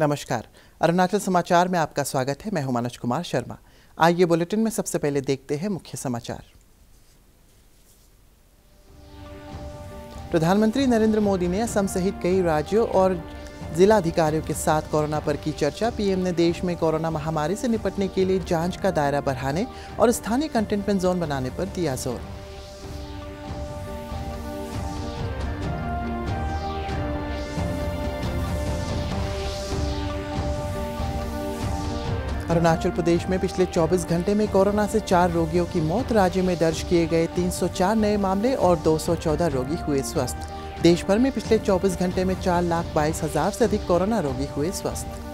नमस्कार अरुणाचल समाचार में आपका स्वागत है मैं हूं मनोज कुमार शर्मा आइए बुलेटिन में सबसे पहले देखते हैं मुख्य समाचार प्रधानमंत्री नरेंद्र मोदी ने असम सहित कई राज्यों और जिला अधिकारियों के साथ कोरोना पर की चर्चा पीएम ने देश में कोरोना महामारी से निपटने के लिए जांच का दायरा बढ़ाने और स्थानीय कंटेनमेंट जोन बनाने पर दिया जोर अरुणाचल प्रदेश में पिछले 24 घंटे में कोरोना से चार रोगियों की मौत राज्य में दर्ज किए गए 304 नए मामले और 214 रोगी हुए स्वस्थ देश भर में पिछले 24 घंटे में चार लाख बाईस हजार से अधिक कोरोना रोगी हुए स्वस्थ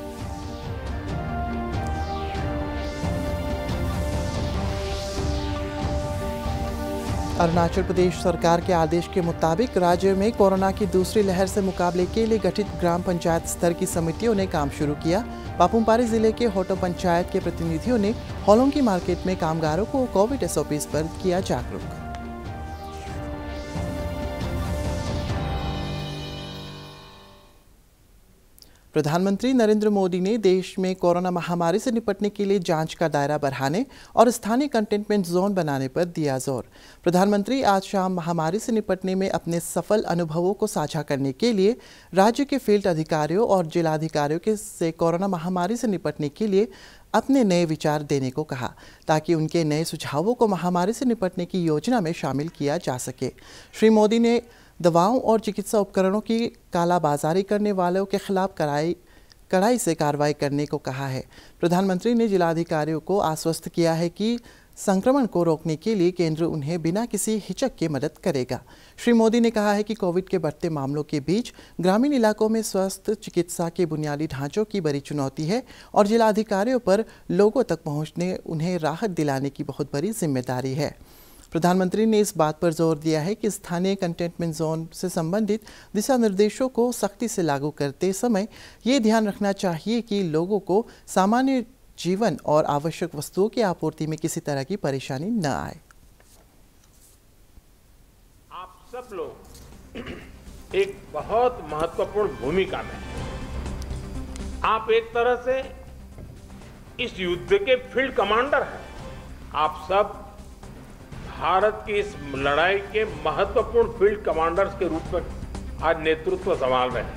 अरुणाचल प्रदेश सरकार के आदेश के मुताबिक राज्य में कोरोना की दूसरी लहर से मुकाबले के लिए गठित ग्राम पंचायत स्तर की समितियों ने काम शुरू किया पापुमपारी जिले के होटो पंचायत के प्रतिनिधियों ने होलोंगी मार्केट में कामगारों को कोविड एसओपीस पर किया जागरूक प्रधानमंत्री नरेंद्र मोदी ने देश में कोरोना महामारी से निपटने के लिए जांच का दायरा बढ़ाने और स्थानीय कंटेनमेंट जोन बनाने पर दिया जोर प्रधानमंत्री आज शाम महामारी से निपटने में अपने सफल अनुभवों को साझा करने के लिए राज्य के फील्ड अधिकारियों और जिलाधिकारियों के से कोरोना महामारी से निपटने के लिए अपने नए विचार देने को कहा ताकि उनके नए सुझावों को महामारी से निपटने की योजना में शामिल किया जा सके श्री मोदी ने दवाओं और चिकित्सा उपकरणों की कालाबाजारी करने वालों के खिलाफ कराई कड़ाई से कार्रवाई करने को कहा है प्रधानमंत्री ने जिलाधिकारियों को आश्वस्त किया है कि संक्रमण को रोकने के लिए केंद्र उन्हें बिना किसी हिचक के मदद करेगा श्री मोदी ने कहा है कि कोविड के बढ़ते मामलों के बीच ग्रामीण इलाकों में स्वस्थ चिकित्सा के बुनियादी ढांचों की बड़ी चुनौती है और जिलाधिकारियों पर लोगों तक पहुंचने उन्हें राहत दिलाने की बहुत बड़ी जिम्मेदारी है प्रधानमंत्री ने इस बात पर जोर दिया है कि स्थानीय कंटेनमेंट जोन से संबंधित दिशा निर्देशों को सख्ती से लागू करते समय ये ध्यान रखना चाहिए कि लोगों को सामान्य जीवन और आवश्यक वस्तुओं की आपूर्ति में किसी तरह की परेशानी न आए आप सब लोग एक बहुत महत्वपूर्ण भूमिका में आप एक तरह से इस युद्ध के फील्ड कमांडर हैं आप सब भारत की इस लड़ाई के महत्वपूर्ण फील्ड कमांडर्स के रूप में आज नेतृत्व संभाल रहे हैं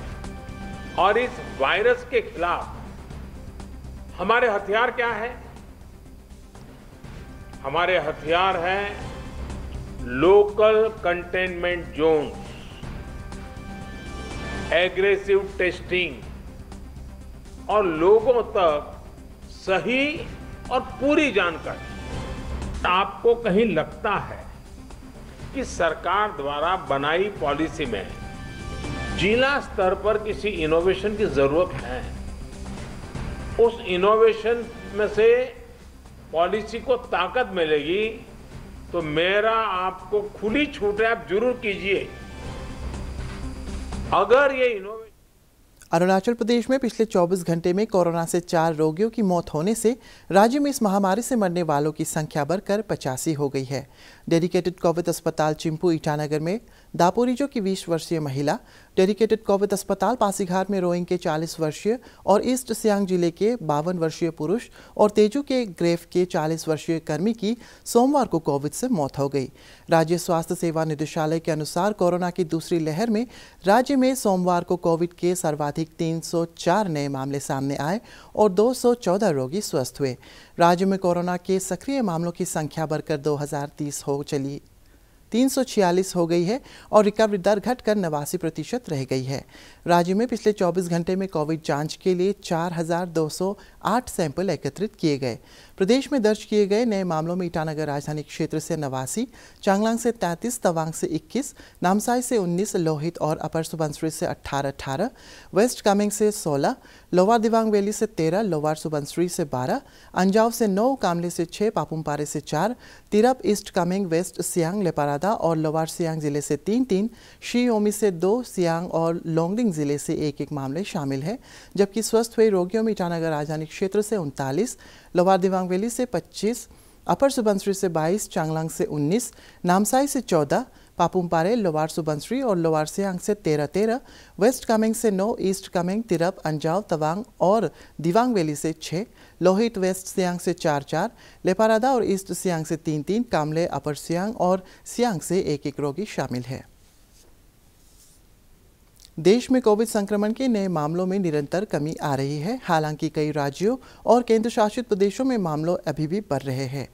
और इस वायरस के खिलाफ हमारे हथियार क्या है हमारे हथियार हैं local containment zone aggressive testing और लोगों तक सही और पूरी जानकारी आपको कहीं लगता है कि सरकार द्वारा बनाई पॉलिसी में जिला स्तर पर किसी इनोवेशन की जरूरत है उस इनोवेशन में से पॉलिसी को ताकत मिलेगी तो मेरा आपको खुली छूट है आप जरूर कीजिए अगर ये इनोवेशन अरुणाचल प्रदेश में पिछले 24 घंटे में कोरोना से चार रोगियों की मौत होने से राज्य में इस महामारी से मरने वालों की संख्या बढ़कर पचासी हो गई है डेडिकेटेड कोविड अस्पताल चिंपू ईटानगर में दापोरिजो की 20 वर्षीय महिला डेडिकेटेड कोविड अस्पताल पासीघाट में रोइंग के 40 वर्षीय और ईस्ट सियांग जिले के बावन वर्षीय पुरुष और तेजू के ग्रेफ के 40 वर्षीय कर्मी की सोमवार को कोविड से मौत हो गई राज्य स्वास्थ्य सेवा निदेशालय के अनुसार कोरोना की दूसरी लहर में राज्य में सोमवार को कोविड के सर्वाधिक तीन नए मामले सामने आए और 214 रोगी स्वस्थ हुए राज्य में कोरोना के सक्रिय मामलों की संख्या बढ़कर 2030 हो चली 346 हो गई है और रिकवरी दर घटकर नवासी प्रतिशत रह गई है राज्य में पिछले 24 घंटे में कोविड जांच के लिए 4,208 सैंपल एकत्रित किए गए प्रदेश में दर्ज किए गए नए मामलों में ईटानगर राजधानी क्षेत्र से नवासी चांगलांग से 33, तवांग से 21, नामसाई से 19, लोहित और अपर सुबनसिरी से 18, 18, वेस्ट कामेंग से 16, लोअर दिवांग वैली से 13, लोअर सुबनसिरी से 12, अंजाव से 9, कामले से 6, पापुमपारे से 4, तिरप ईस्ट कामेंग वेस्ट सियांग लेपारा ज़्यादा और लोअर सियांग ज़िले से तीन तीन शी ओमी से दो सियांग और लोंगडिंग ज़िले से एक एक मामले शामिल हैं जबकि स्वस्थ हुए रोगियों में ईटानगर राजधानी क्षेत्र से उनतालीस लोअर दिवांग वैली से पच्चीस अपर सुबनसिरी से बाईस चांगलांग से उन्नीस नामसाई से चौदह पापुमपारे लोवार सुबंसरी और लोवार सियांग से तेरह तेरह वेस्ट कामेंग से नौ ईस्ट कामेंग तिरप अंजाव तवांग और दिवांग वैली से छः लोहित वेस्ट सियांग से चार चार लेपारादा और ईस्ट सियांग से तीन तीन कामले अपर सियांग और सियांग से एक एक रोगी शामिल है देश में कोविड संक्रमण के नए मामलों में निरंतर कमी आ रही है हालांकि कई राज्यों और केंद्र शासित प्रदेशों में मामलों अभी भी बढ़ रहे हैं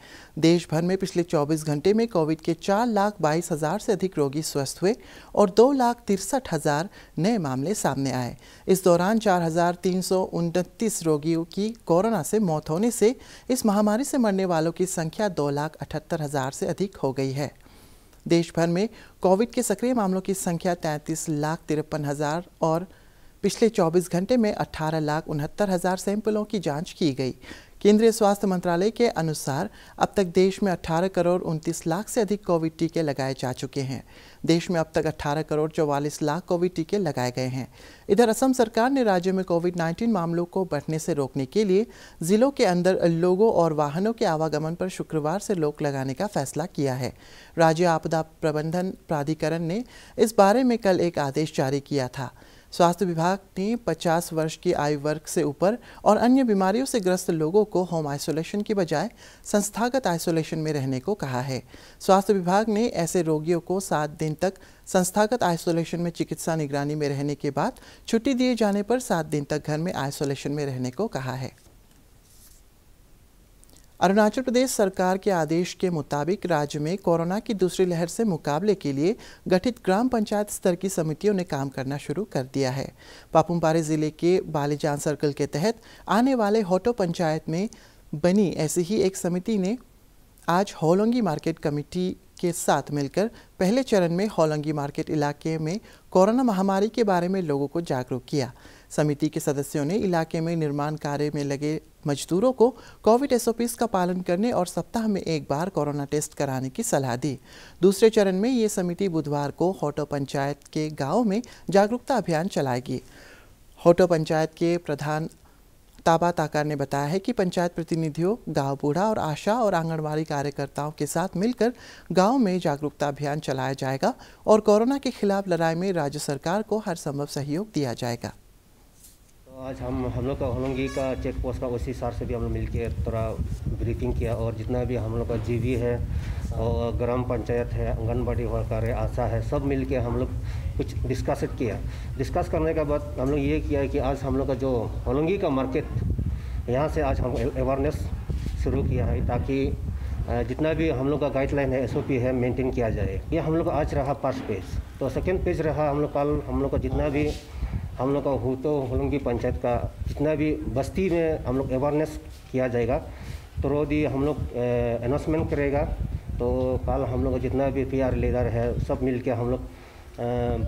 देश भर में पिछले 24 घंटे में कोविड के चार लाख बाईस हजार से अधिक रोगी स्वस्थ हुए और दो लाख तिरसठ हजार नए मामले सामने आए इस दौरान चार हजार तीन सौ उनतीस रोगियों की कोरोना से मौत होने से इस महामारी से मरने वालों की संख्या दो लाख अठहत्तर हजार से अधिक हो गई है देश भर में कोविड के सक्रिय मामलों की संख्या तैंतीस लाख तिरपन हज़ार और पिछले 24 घंटे में अठारह लाख उनहत्तर हज़ार सैंपलों की जांच की गई केंद्रीय स्वास्थ्य मंत्रालय के अनुसार अब तक देश में 18 करोड़ उनतीस लाख से अधिक कोविड टीके लगाए जा चुके हैं देश में अब तक 18 करोड़ चौवालीस लाख कोविड टीके लगाए गए हैं इधर असम सरकार ने राज्य में कोविड 19 मामलों को बढ़ने से रोकने के लिए जिलों के अंदर लोगों और वाहनों के आवागमन पर शुक्रवार से रोक लगाने का फैसला किया है राज्य आपदा प्रबंधन प्राधिकरण ने इस बारे में कल एक आदेश जारी किया था स्वास्थ्य विभाग ने 50 वर्ष की आयु वर्ग से ऊपर और अन्य बीमारियों से ग्रस्त लोगों को होम आइसोलेशन की बजाय संस्थागत आइसोलेशन में रहने को कहा है स्वास्थ्य विभाग ने ऐसे रोगियों को सात दिन तक संस्थागत आइसोलेशन में चिकित्सा निगरानी में रहने के बाद छुट्टी दिए जाने पर सात दिन तक घर में आइसोलेशन में रहने को कहा है अरुणाचल प्रदेश सरकार के आदेश के मुताबिक राज्य में कोरोना की दूसरी लहर से मुकाबले के लिए गठित ग्राम पंचायत स्तर की समितियों ने काम करना शुरू कर दिया है पापुमपारे जिले के बालीजान सर्कल के तहत आने वाले होटो पंचायत में बनी ऐसी ही एक समिति ने आज होलोंगी मार्केट कमेटी के साथ मिलकर पहले चरण में होलोंगी मार्केट इलाके में कोरोना महामारी के बारे में लोगों को जागरूक किया समिति के सदस्यों ने इलाके में निर्माण कार्य में लगे मजदूरों को कोविड एसओपीस का पालन करने और सप्ताह में एक बार कोरोना टेस्ट कराने की सलाह दी दूसरे चरण में ये समिति बुधवार को होटो पंचायत के गाँव में जागरूकता अभियान चलाएगी होटो पंचायत के प्रधान ताबा ताकार ने बताया है कि पंचायत प्रतिनिधियों गांव बूढ़ा और आशा और आंगनबाड़ी कार्यकर्ताओं के साथ मिलकर गांव में जागरूकता अभियान चलाया जाएगा और कोरोना के खिलाफ लड़ाई में राज्य सरकार को हर संभव सहयोग दिया जाएगा आज हम हम लोग का होलंगी का चेक पोस्ट का उसी सार से भी हम लोग मिलकर थोड़ा ब्रीफिंग किया और जितना भी हम लोग का जीवी है और ग्राम पंचायत है आंगनबाड़ी वर्कर है आशा है सब मिल के हम लोग कुछ डिस्कस किया डिस्कस करने के बाद हम लोग ये किया कि आज हम लोग का जो होलंगी का मार्केट यहाँ से आज हम अवेयरनेस शुरू किया है ताकि जितना भी हम लोग का गाइडलाइन है एस है मेनटेन किया जाए ये हम लोग आज रहा फर्स्ट पेज तो सेकेंड पेज रहा हम लोग कल हम लोग का जितना भी हम लोग का हो तो की पंचायत का जितना भी बस्ती में हम लोग अवेयरनेस किया जाएगा तो रोज ही हम लोग अनाउंसमेंट करेगा तो कल हम लोग जितना भी पी आर लीडर है सब मिल के हम लोग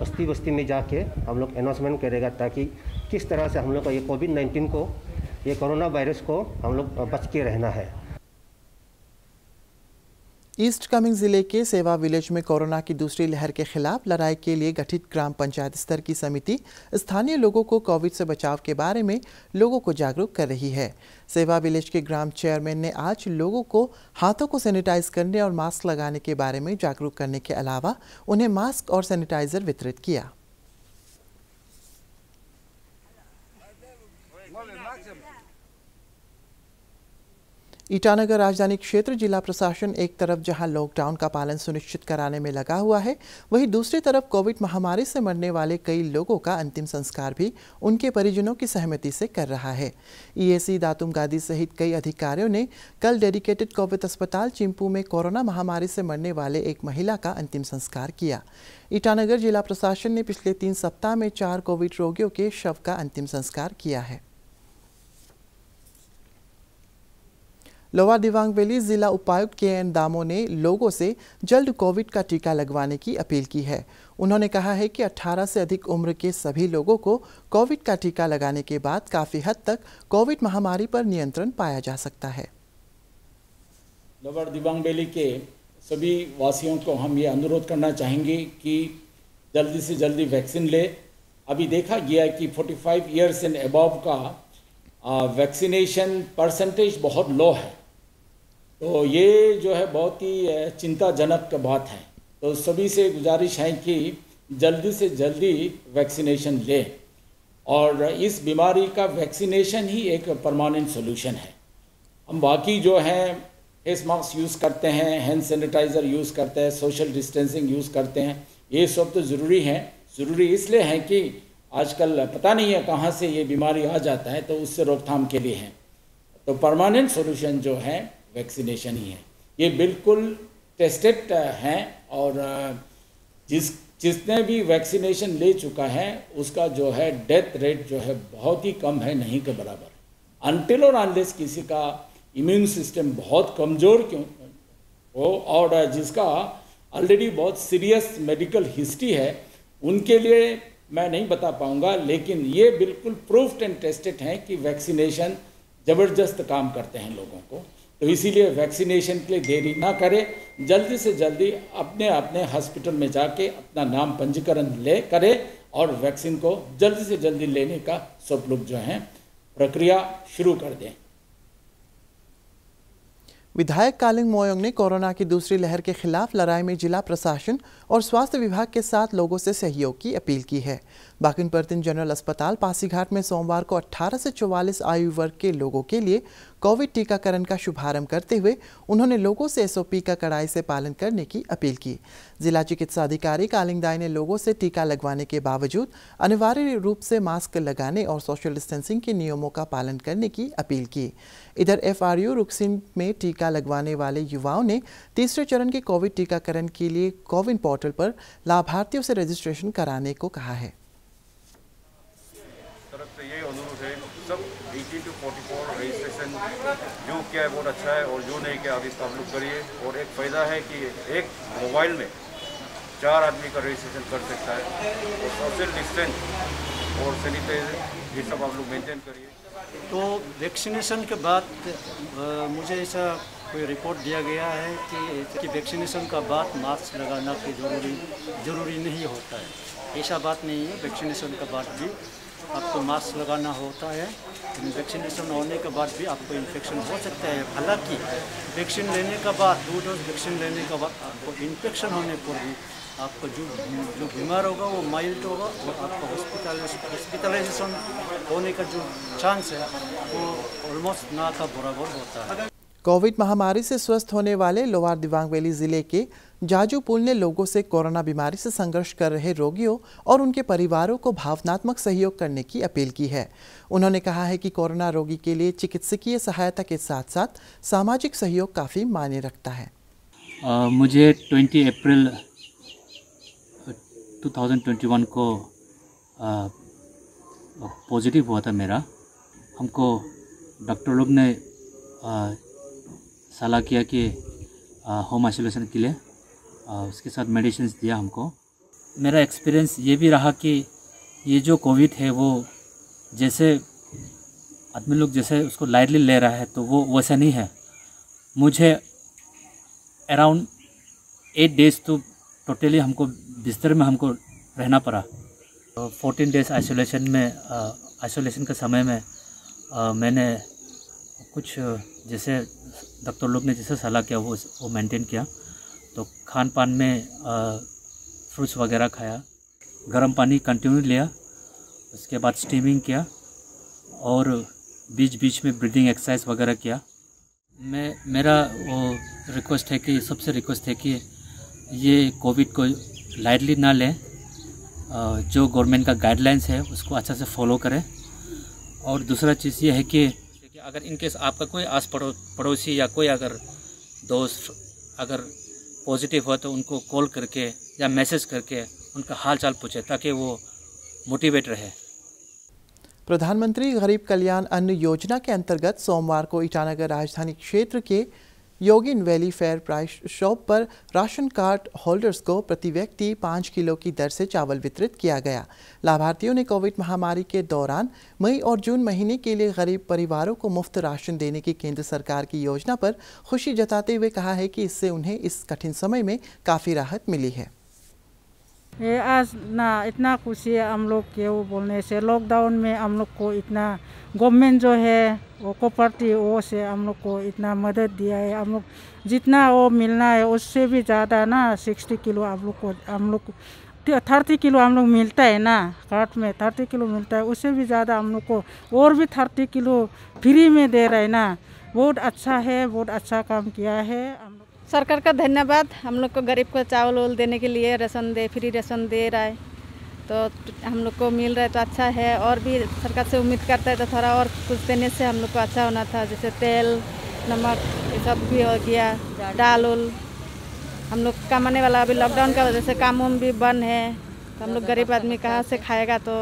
बस्ती बस्ती में जाके हम लोग अनाउंसमेंट करेगा ताकि किस तरह से हम लोग का ये कोविड नाइन्टीन को ये कोरोना वायरस को हम लोग बच के रहना है ईस्ट कमिंग जिले के सेवा विलेज में कोरोना की दूसरी लहर के खिलाफ लड़ाई के लिए गठित ग्राम पंचायत स्तर की समिति स्थानीय लोगों को कोविड से बचाव के बारे में लोगों को जागरूक कर रही है सेवा विलेज के ग्राम चेयरमैन ने आज लोगों को हाथों को सैनिटाइज करने और मास्क लगाने के बारे में जागरूक करने के अलावा उन्हें मास्क और सैनिटाइजर वितरित किया ईटानगर राजधानी क्षेत्र जिला प्रशासन एक तरफ जहां लॉकडाउन का पालन सुनिश्चित कराने में लगा हुआ है वहीं दूसरी तरफ कोविड महामारी से मरने वाले कई लोगों का अंतिम संस्कार भी उनके परिजनों की सहमति से कर रहा है ईएसी e दातुम गादी सहित कई अधिकारियों ने कल डेडिकेटेड कोविड अस्पताल चिंपू में कोरोना महामारी से मरने वाले एक महिला का अंतिम संस्कार किया ईटानगर जिला प्रशासन ने पिछले तीन सप्ताह में चार कोविड रोगियों के शव का अंतिम संस्कार किया है लोअर दिवांग वैली जिला उपायुक्त के एन दामो ने लोगों से जल्द कोविड का टीका लगवाने की अपील की है उन्होंने कहा है कि 18 से अधिक उम्र के सभी लोगों को कोविड का टीका लगाने के बाद काफ़ी हद तक कोविड महामारी पर नियंत्रण पाया जा सकता है लोअर दिबांग वैली के सभी वासियों को हम ये अनुरोध करना चाहेंगे कि जल्दी से जल्दी वैक्सीन ले अभी देखा गया है कि 45 इयर्स एंड अबव का वैक्सीनेशन परसेंटेज बहुत लो है तो ये जो है बहुत ही चिंताजनक बात है तो सभी से गुजारिश है कि जल्दी से जल्दी वैक्सीनेशन लें और इस बीमारी का वैक्सीनेशन ही एक परमानेंट सोल्यूशन है हम बाकी जो हैं फेस मास्क यूज़ करते हैं हैंड सैनिटाइज़र यूज़ करते हैं सोशल डिस्टेंसिंग यूज़ करते हैं ये सब तो ज़रूरी है ज़रूरी इसलिए है कि आजकल पता नहीं है कहाँ से ये बीमारी आ जाता है तो उससे रोकथाम के लिए है तो परमानेंट सोल्यूशन जो है वैक्सीनेशन ही है ये बिल्कुल टेस्टेड हैं और जिस जिसने भी वैक्सीनेशन ले चुका है उसका जो है डेथ रेट जो है बहुत ही कम है नहीं के बराबर अनटिल और अनलेस किसी का इम्यून सिस्टम बहुत कमज़ोर क्यों हो और जिसका ऑलरेडी बहुत सीरियस मेडिकल हिस्ट्री है उनके लिए मैं नहीं बता पाऊंगा लेकिन ये बिल्कुल प्रूफ एंड टेस्टेड हैं कि वैक्सीनेशन ज़बरदस्त काम करते हैं लोगों को तो इसीलिए वैक्सीनेशन के लिए देरी ना करें जल्दी से जल्दी अपने अपने हॉस्पिटल में जाके अपना नाम पंजीकरण ले करें और वैक्सीन को जल्दी से जल्दी लेने का सब लोग जो हैं प्रक्रिया शुरू कर दें विधायक कालिंग मोयोंग ने कोरोना की दूसरी लहर के खिलाफ लड़ाई में जिला प्रशासन और स्वास्थ्य विभाग के साथ लोगों से सहयोग की अपील की है बाकिनपर्तिन जनरल अस्पताल पासीघाट में सोमवार को 18 से 44 आयु वर्ग के लोगों के लिए कोविड टीकाकरण का शुभारंभ करते हुए उन्होंने लोगों से एसओपी का कड़ाई से पालन करने की अपील की जिला चिकित्सा अधिकारी कालिंग दाई ने लोगों से टीका लगवाने के बावजूद अनिवार्य रूप से मास्क लगाने और सोशल डिस्टेंसिंग के नियमों का पालन करने की अपील की इधर एफ आर रुकसिन में टीका लगवाने वाले युवाओं ने तीसरे चरण के कोविड टीकाकरण के लिए कोविन पोर्टल पर लाभार्थियों से रजिस्ट्रेशन कराने को कहा है से तो यही अनुरोध है सब 18 टू 44 रजिस्ट्रेशन जो क्या है बहुत अच्छा है और जो नहीं क्या अभी आप लोग करिए और एक फ़ायदा है कि एक मोबाइल में चार आदमी का रजिस्ट्रेशन कर सकता है तो और सोशल डिस्टेंस और सैनिटाइजर ये सब आप लोग मेंटेन करिए तो वैक्सीनेशन के बाद मुझे ऐसा कोई रिपोर्ट दिया गया है कि, कि वैक्सीनेशन का बाद मास्क लगाना कोई जरूरी जरूरी नहीं होता है ऐसा बात नहीं है वैक्सीनेशन का बाद भी आपको मास्क लगाना होता है वैक्सीनेशन होने के बाद भी आपको इन्फेक्शन हो सकता है हालांकि वैक्सीन लेने के बाद दो डोज वैक्सीन लेने के बाद आपको इन्फेक्शन होने पर भी आपको जो जो बीमार होगा वो माइल्ड होगा और आपको हॉस्पिटल हॉस्पिटलाइजेशन होने का जो चांस है वो ऑलमोस्ट ना का बराबर होता है कोविड महामारी से स्वस्थ होने वाले लोअर दिबांग वैली जिले के जाजू पुल ने लोगों से कोरोना बीमारी से संघर्ष कर रहे रोगियों और उनके परिवारों को भावनात्मक सहयोग करने की अपील की है उन्होंने कहा है कि कोरोना रोगी के लिए चिकित्सकीय सहायता के साथ साथ सामाजिक सहयोग काफ़ी मायने रखता है आ, मुझे 20 अप्रैल 2021 को पॉजिटिव हुआ था मेरा हमको डॉक्टर लोग ने आ, सलाह किया कि होम आइसोलेशन के लिए उसके साथ मेडिसिन दिया हमको मेरा एक्सपीरियंस ये भी रहा कि ये जो कोविड है वो जैसे आदमी लोग जैसे उसको लाइटली ले रहा है तो वो वैसा नहीं है मुझे अराउंड एट डेज तो टोटली हमको बिस्तर में हमको रहना पड़ा फोर्टीन डेज आइसोलेशन में आइसोलेशन के समय में आ, मैंने कुछ जैसे डॉक्टर लोग ने जैसे सलाह किया वो वो मेंटेन किया तो खान पान में फ्रूट्स वगैरह खाया गर्म पानी कंटिन्यू लिया उसके बाद स्टीमिंग किया और बीच बीच में ब्रीदिंग एक्सरसाइज वगैरह किया मैं मेरा वो रिक्वेस्ट है कि सबसे रिक्वेस्ट है कि ये कोविड को लाइटली ना लें जो गवर्नमेंट का गाइडलाइंस है उसको अच्छा से फॉलो करें और दूसरा चीज़ ये है कि कि अगर इनकेस आपका कोई आस पड़ो पड़ोसी या कोई अगर दोस्त अगर पॉजिटिव हो तो उनको कॉल करके या मैसेज करके उनका हाल चाल पूछे ताकि वो मोटिवेट रहे प्रधानमंत्री गरीब कल्याण अन्न योजना के अंतर्गत सोमवार को ईटानगर राजधानी क्षेत्र के योगिन वैली फेयर प्राइस शॉप पर राशन कार्ड होल्डर्स को प्रति व्यक्ति पाँच किलो की दर से चावल वितरित किया गया लाभार्थियों ने कोविड महामारी के दौरान मई और जून महीने के लिए गरीब परिवारों को मुफ्त राशन देने की केंद्र सरकार की योजना पर खुशी जताते हुए कहा है कि इससे उन्हें इस कठिन समय में काफ़ी राहत मिली है ये आज ना इतना खुशी है हम लोग के वो बोलने से लॉकडाउन में हम लोग को इतना गवर्नमेंट जो है वो कॉपरेटिव वो से हम लोग को इतना मदद दिया है हम लोग जितना वो मिलना है उससे भी ज़्यादा ना सिक्सटी किलो हम लोग को हम लोग थर्टी किलो हम लोग मिलता है ना कार्ट में थर्टी किलो मिलता है उससे भी ज़्यादा हम लोग को और भी थर्टी किलो फ्री में दे रहे ना बहुत अच्छा है बहुत अच्छा काम किया है सरकार का धन्यवाद हम लोग को गरीब को चावल वावल देने के लिए राशन दे फ्री राशन दे रहा है तो हम लोग को मिल रहा है तो अच्छा है और भी सरकार से उम्मीद करता है तो थोड़ा और कुछ देने से हम लोग को अच्छा होना था जैसे तेल नमक ये सब भी हो गया दाल उल हम लोग कमाने वाला अभी लॉकडाउन का वजह से काम उम भी बंद है तो हम लोग गरीब आदमी कहाँ से खाएगा तो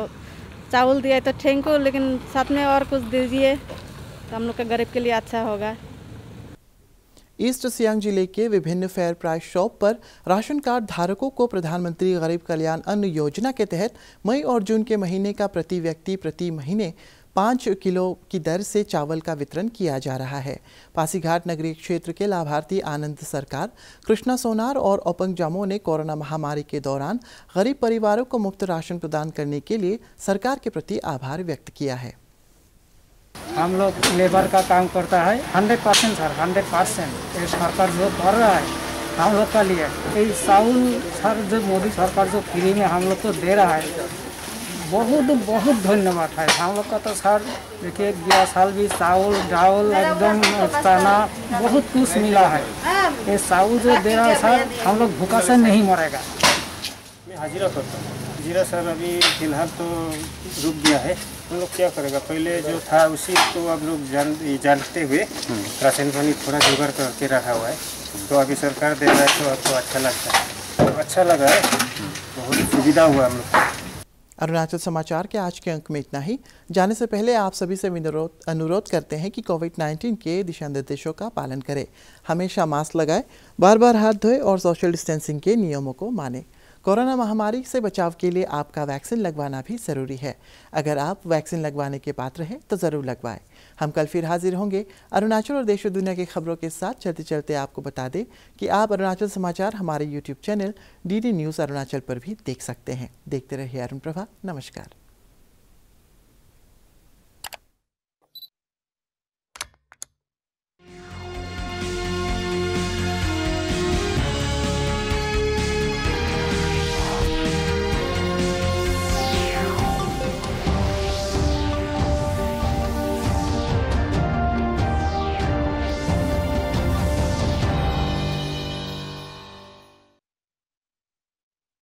चावल दिया तो थैंक यू लेकिन साथ में और कुछ दीजिए तो हम लोग का गरीब के लिए अच्छा होगा ईस्ट सियांग जिले के विभिन्न फेयर प्राइस शॉप पर राशन कार्ड धारकों को प्रधानमंत्री गरीब कल्याण अन्न योजना के तहत मई और जून के महीने का प्रति व्यक्ति प्रति महीने पाँच किलो की दर से चावल का वितरण किया जा रहा है पासीघाट नगरीय क्षेत्र के लाभार्थी आनंद सरकार कृष्णा सोनार और ओपंग जामो ने कोरोना महामारी के दौरान गरीब परिवारों को मुफ्त राशन प्रदान करने के लिए सरकार के प्रति आभार व्यक्त किया है हम लोग लेबर का काम करता है hundred percent sir hundred percent ये सरकार जो कर रहा है हम लोग का लिए ये चाउल सर जो मोदी सरकार जो फ्री में हम लोग को दे रहा है बहुत बहुत धन्यवाद है हम लोग का तो सर देखिए गया साल भी चावल डावल एकदम चना बहुत कुछ मिला है ये चावल जो दे रहा है सर हम लोग भूखा से नहीं मरेगा मैं हाजिरा करता हूँ हाजिरा सर अभी फिलहाल तो रुक गया है हम लोग क्या करेगा पहले जो था उसी को अब लोग जान जानते हुए राशन पानी थोड़ा जुगाड़ करके रखा हुआ है तो अभी सरकार दे रहा है तो आपको तो अच्छा लगता है तो अच्छा लगा है बहुत सुविधा हुआ हम लोग अरुणाचल समाचार के आज के अंक में इतना ही जाने से पहले आप सभी से अनुरोध अनुरोध करते हैं कि कोविड 19 के दिशा निर्देशों का पालन करें हमेशा मास्क लगाएं बार बार हाथ धोएं और सोशल डिस्टेंसिंग के नियमों को मानें कोरोना महामारी से बचाव के लिए आपका वैक्सीन लगवाना भी ज़रूरी है अगर आप वैक्सीन लगवाने के पात्र हैं तो ज़रूर लगवाएं हम कल फिर हाजिर होंगे अरुणाचल और देश और दुनिया की खबरों के साथ चलते चलते आपको बता दें कि आप अरुणाचल समाचार हमारे YouTube channel D News Arunachal पर भी देख सकते हैं देखते रहिए अरुण प्रभा नमस्कार